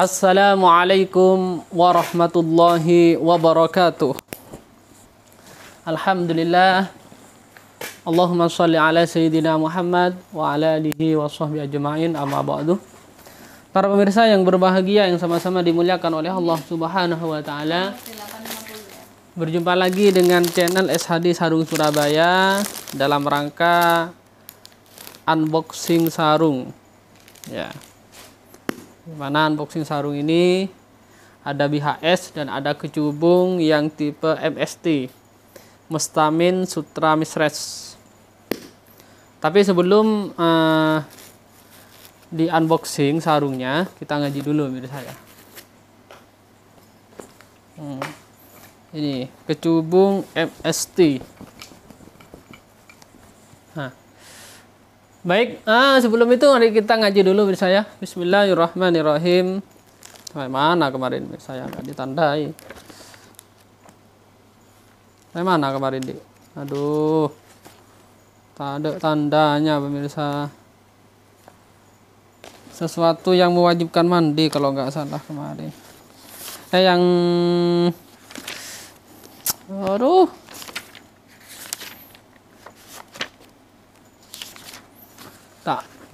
Assalamualaikum warahmatullahi wabarakatuh. Alhamdulillah. Allahumma shalli ala sayyidina Muhammad wa ala alihi wa sahbihi ajma'in amma ba'du. Para pemirsa yang berbahagia yang sama-sama dimuliakan oleh Allah Subhanahu wa taala. Berjumpa lagi dengan channel SHD Sarung Surabaya dalam rangka unboxing sarung. Ya. Yeah Dimana unboxing sarung ini ada BHS dan ada kecubung yang tipe MST Mustamin Sutra Misres tapi sebelum uh, di unboxing sarungnya kita ngaji dulu mirip saya hmm. ini kecubung MST Baik, ah, sebelum itu mari kita ngaji dulu bisa ya. Bismillahirrahmanirrahim. Sampai mana kemarin saya nggak ditandai. Sampai kemarin di? Aduh, tak ada tandanya pemirsa. Sesuatu yang mewajibkan mandi kalau nggak salah kemarin. Eh yang, aduh,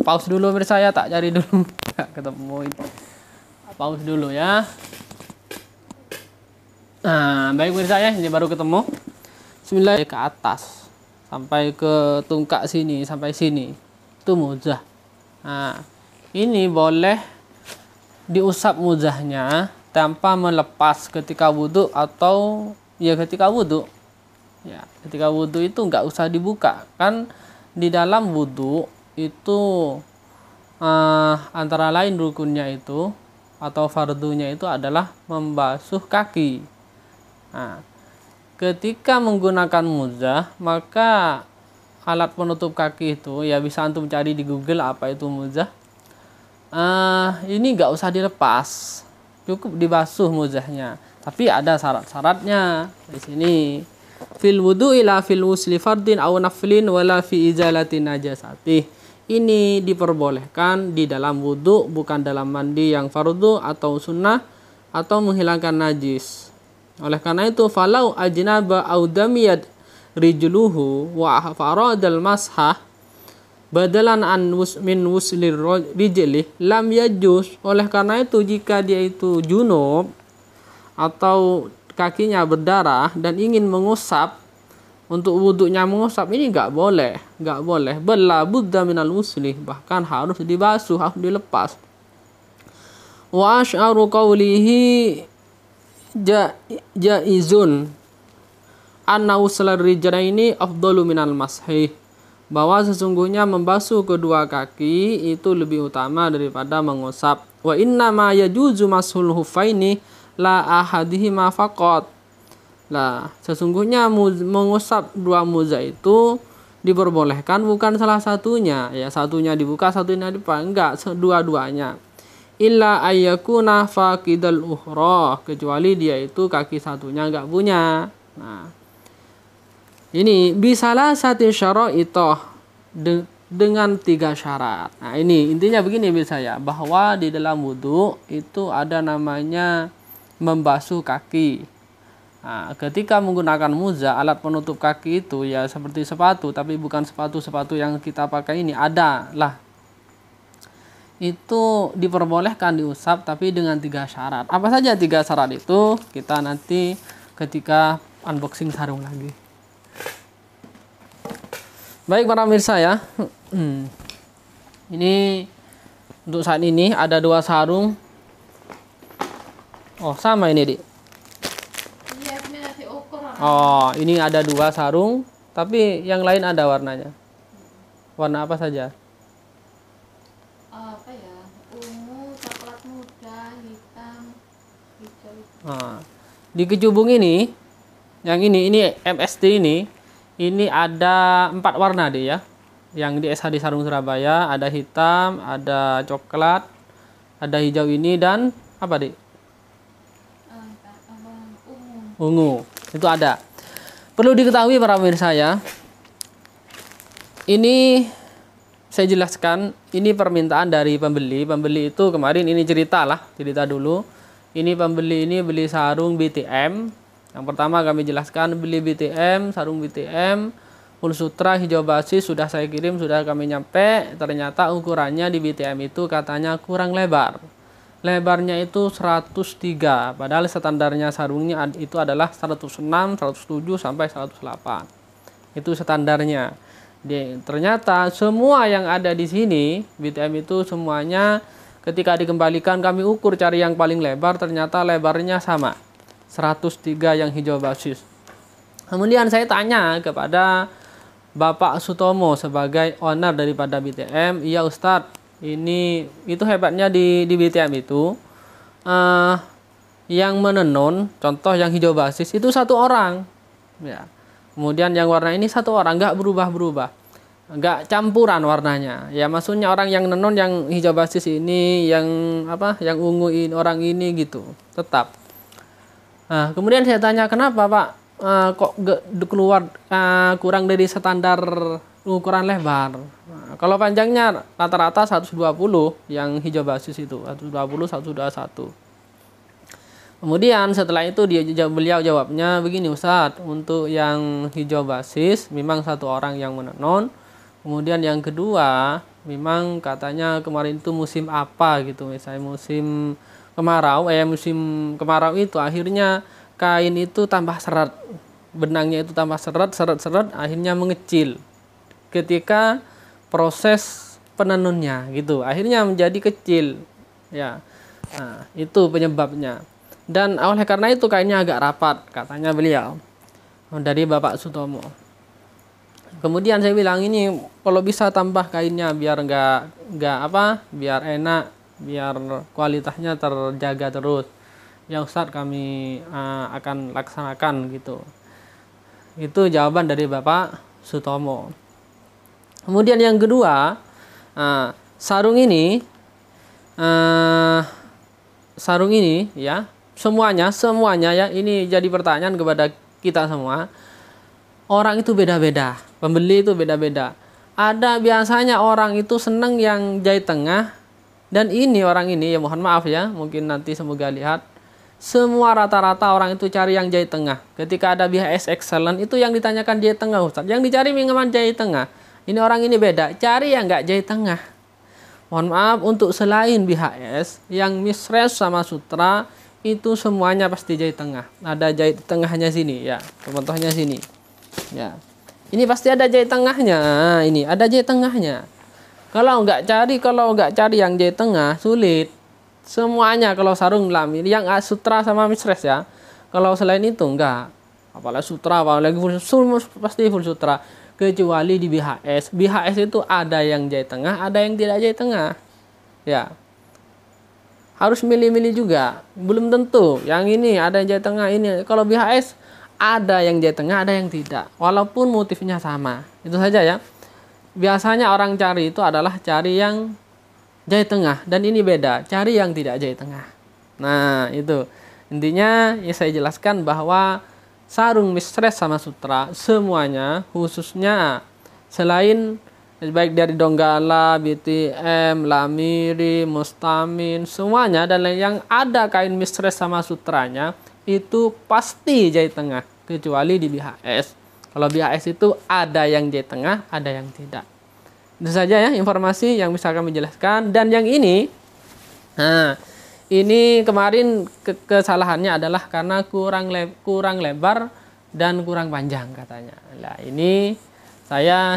pause dulu ya tak cari dulu nggak ketemu. pause dulu ya nah baik ya ini baru ketemu Bismillah ke atas sampai ke tungkak sini sampai sini itu mudah nah ini boleh diusap mudahnya tanpa melepas ketika wudhu atau ya ketika wudhu ya ketika wudhu itu nggak usah dibuka kan di dalam wudhu itu uh, antara lain rukunnya itu atau fardunya itu adalah membasuh kaki. Nah, ketika menggunakan muzah, maka alat penutup kaki itu ya bisa antum cari di Google apa itu muzah. Uh, ini nggak usah dilepas, cukup dibasuh muzahnya. Tapi ada syarat-syaratnya di sini. Fil wudu ila fil usli fardin aw naflin wala fi izalatin najasatih ini diperbolehkan di dalam wudhu bukan dalam mandi yang fardu atau sunnah atau menghilangkan najis. Oleh karena itu, falau ajnaba audamiyad damiyat rijluhu wa faradal mashah badalan an min wuslir rijli lam yajus. Oleh karena itu, jika dia itu junub atau kakinya berdarah dan ingin mengusap untuk wuduknya mengusap ini nggak boleh nggak boleh bela buddha minal muslih bahkan harus dibasuh harus dilepas wa asharu qawlihi ja, jaizun anna uslar rijana ini afdalu minal mashi bahwa sesungguhnya membasuh kedua kaki itu lebih utama daripada mengusap wa inna ma yajuzu mashul hufaini la ma faqat lah, sesungguhnya mengusap dua muza itu diperbolehkan bukan salah satunya, ya satunya dibuka, satunya dibuka, enggak, dua-duanya. Illa ayyakuna faqidal uhra, kecuali dia itu kaki satunya enggak punya. Nah, ini bisalah satu syarat itu de dengan tiga syarat. Nah, ini intinya begini bisa ya, bahwa di dalam wudhu itu ada namanya membasuh kaki Nah, ketika menggunakan muza, alat penutup kaki itu ya seperti sepatu, tapi bukan sepatu-sepatu yang kita pakai ini ada lah. Itu diperbolehkan diusap tapi dengan tiga syarat. Apa saja tiga syarat itu? Kita nanti ketika unboxing sarung lagi. Baik para pemirsa ya. Hmm. Ini untuk saat ini ada dua sarung. Oh, sama ini, di Oh, ini ada dua sarung, tapi yang lain ada warnanya. Warna apa saja? Apa ya? Ungu, coklat muda, hitam, hijau. Nah, di kecubung ini, yang ini, ini MST ini, ini ada empat warna deh ya. Yang di SHD Sarung Surabaya ada hitam, ada coklat, ada hijau ini dan apa deh? Eh, ungu. Itu ada. Perlu diketahui para pemirsa ya. Ini saya jelaskan, ini permintaan dari pembeli. Pembeli itu kemarin ini cerita lah, cerita dulu. Ini pembeli ini beli sarung BTM. Yang pertama kami jelaskan beli BTM, sarung BTM, full sutra hijau basis sudah saya kirim, sudah kami nyampe. Ternyata ukurannya di BTM itu katanya kurang lebar lebarnya itu 103 padahal standarnya sarungnya itu adalah 106 107 sampai 108 itu standarnya Jadi, ternyata semua yang ada di sini BTM itu semuanya ketika dikembalikan kami ukur cari yang paling lebar ternyata lebarnya sama 103 yang hijau basis kemudian saya tanya kepada Bapak Sutomo sebagai owner daripada BTM iya Ustadz ini itu hebatnya di di BTM itu uh, yang menenun contoh yang hijau basis itu satu orang ya kemudian yang warna ini satu orang nggak berubah berubah nggak campuran warnanya ya maksudnya orang yang nenun yang hijau basis ini yang apa yang ungu ini orang ini gitu tetap nah, kemudian saya tanya kenapa pak uh, kok ge, keluar uh, kurang dari standar ukuran lebar. Nah, kalau panjangnya rata-rata 120 yang hijau basis itu 120 121. Kemudian setelah itu dia beliau jawabnya begini Ustadz untuk yang hijau basis memang satu orang yang menenun. kemudian yang kedua memang katanya kemarin itu musim apa gitu misalnya musim kemarau eh musim kemarau itu akhirnya kain itu tambah seret benangnya itu tambah seret seret seret akhirnya mengecil ketika proses penenunnya gitu akhirnya menjadi kecil ya nah, itu penyebabnya dan oleh karena itu kainnya agak rapat katanya beliau dari Bapak Sutomo kemudian saya bilang ini kalau bisa tambah kainnya biar nggak nggak apa biar enak biar kualitasnya terjaga terus ya Ustadz kami uh, akan laksanakan gitu itu jawaban dari Bapak Sutomo Kemudian yang kedua, uh, sarung ini uh, sarung ini ya, semuanya semuanya ya, ini jadi pertanyaan kepada kita semua. Orang itu beda-beda, pembeli itu beda-beda. Ada biasanya orang itu seneng yang jahit tengah dan ini orang ini ya mohon maaf ya, mungkin nanti semoga lihat semua rata-rata orang itu cari yang jahit tengah. Ketika ada BHS excellent itu yang ditanyakan jahit tengah Ustaz. Yang dicari minuman jahit tengah ini orang ini beda cari yang nggak jahit tengah mohon maaf untuk selain BHS yang misres sama sutra itu semuanya pasti jahit tengah ada jahit tengahnya sini ya contohnya sini ya ini pasti ada jahit tengahnya ah, ini ada jahit tengahnya kalau nggak cari kalau nggak cari yang jahit tengah sulit semuanya kalau sarung lam yang sutra sama misres ya kalau selain itu enggak apalagi sutra apalagi full, full pasti full sutra kecuali di BHS. BHS itu ada yang jahit tengah, ada yang tidak jahit tengah. Ya. Harus milih-milih juga. Belum tentu. Yang ini ada yang jahit tengah, ini. Kalau BHS ada yang jahit tengah, ada yang tidak. Walaupun motifnya sama. Itu saja ya. Biasanya orang cari itu adalah cari yang jahit tengah dan ini beda, cari yang tidak jahit tengah. Nah, itu. Intinya ya saya jelaskan bahwa sarung mistres sama sutra semuanya khususnya selain baik dari Donggala, BTM, Lamiri, Mustamin, semuanya dan yang ada kain mistres sama sutranya itu pasti jahit tengah kecuali di BHS. Kalau BHS itu ada yang jahit tengah, ada yang tidak. Itu saja ya informasi yang bisa kami jelaskan dan yang ini nah ini kemarin ke kesalahannya adalah karena kurang le kurang lebar dan kurang panjang katanya. Nah, ini saya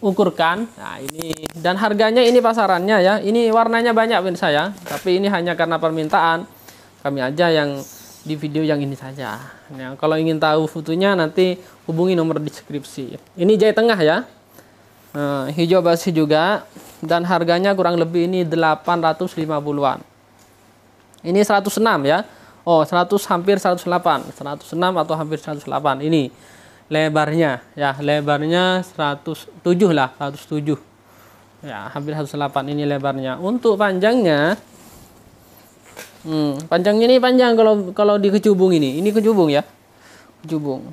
ukurkan. Nah, ini dan harganya ini pasarannya ya. Ini warnanya banyak pemirsa saya, tapi ini hanya karena permintaan kami aja yang di video yang ini saja. Nah, kalau ingin tahu fotonya nanti hubungi nomor deskripsi. Ini Jaya Tengah ya. Nah, hijau basi juga dan harganya kurang lebih ini 850-an. Ini 106 ya. Oh, 100 hampir 108. 106 atau hampir 108 ini lebarnya ya, lebarnya 107 lah, 107. Ya, hampir 108 ini lebarnya. Untuk panjangnya Hmm, panjangnya ini panjang kalau kalau di kecubung ini. Ini kecubung ya. Kecubung.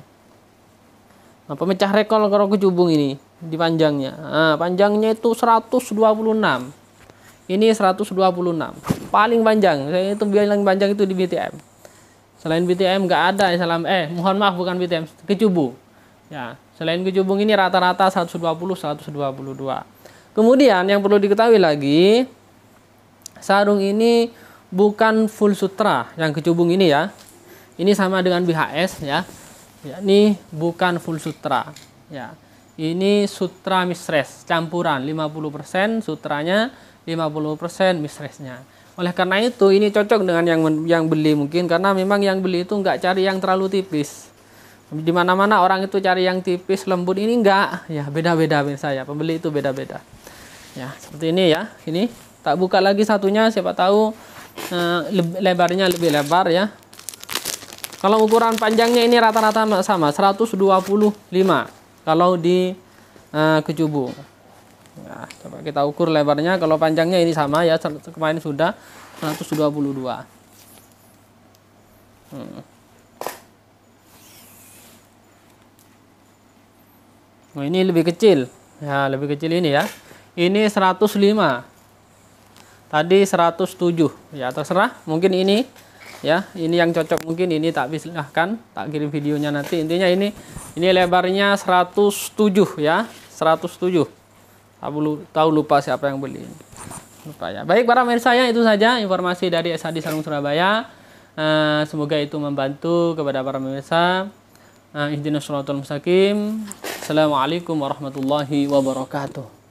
Nah, pemecah rekor kalau kecubung ini di panjangnya. Nah, panjangnya itu 126. Ini 126 paling panjang saya itu bilang panjang itu di BTM selain BTM nggak ada salam eh mohon maaf bukan BTM Kecubung. ya selain kecubung ini rata-rata 120 122 kemudian yang perlu diketahui lagi sarung ini bukan full sutra yang kecubung ini ya ini sama dengan BHS ya ini bukan full sutra ya ini sutra mistres campuran 50% sutranya 50% mistresnya oleh karena itu ini cocok dengan yang yang beli mungkin karena memang yang beli itu nggak cari yang terlalu tipis. Di mana-mana orang itu cari yang tipis lembut ini enggak ya beda-beda saya pembeli itu beda-beda. Ya, seperti ini ya. Ini tak buka lagi satunya siapa tahu eh, lebih, lebarnya lebih lebar ya. Kalau ukuran panjangnya ini rata-rata sama 125 kalau di eh, kecubung kecubung. Nah, coba kita ukur lebarnya. Kalau panjangnya ini sama ya, kemarin sudah 122. Hmm. Nah, ini lebih kecil. Ya, lebih kecil ini ya. Ini 105. Tadi 107. Ya, terserah. Mungkin ini ya, ini yang cocok mungkin ini tak kan tak kirim videonya nanti. Intinya ini ini lebarnya 107 ya. 107. Aku tahu lupa siapa yang beli. Lupa ya. Baik para pemirsa ya itu saja informasi dari SHD Sarung Surabaya. Uh, semoga itu membantu kepada para pemirsa. Uh, eh, Ihdinas Mustaqim. Assalamualaikum warahmatullahi wabarakatuh.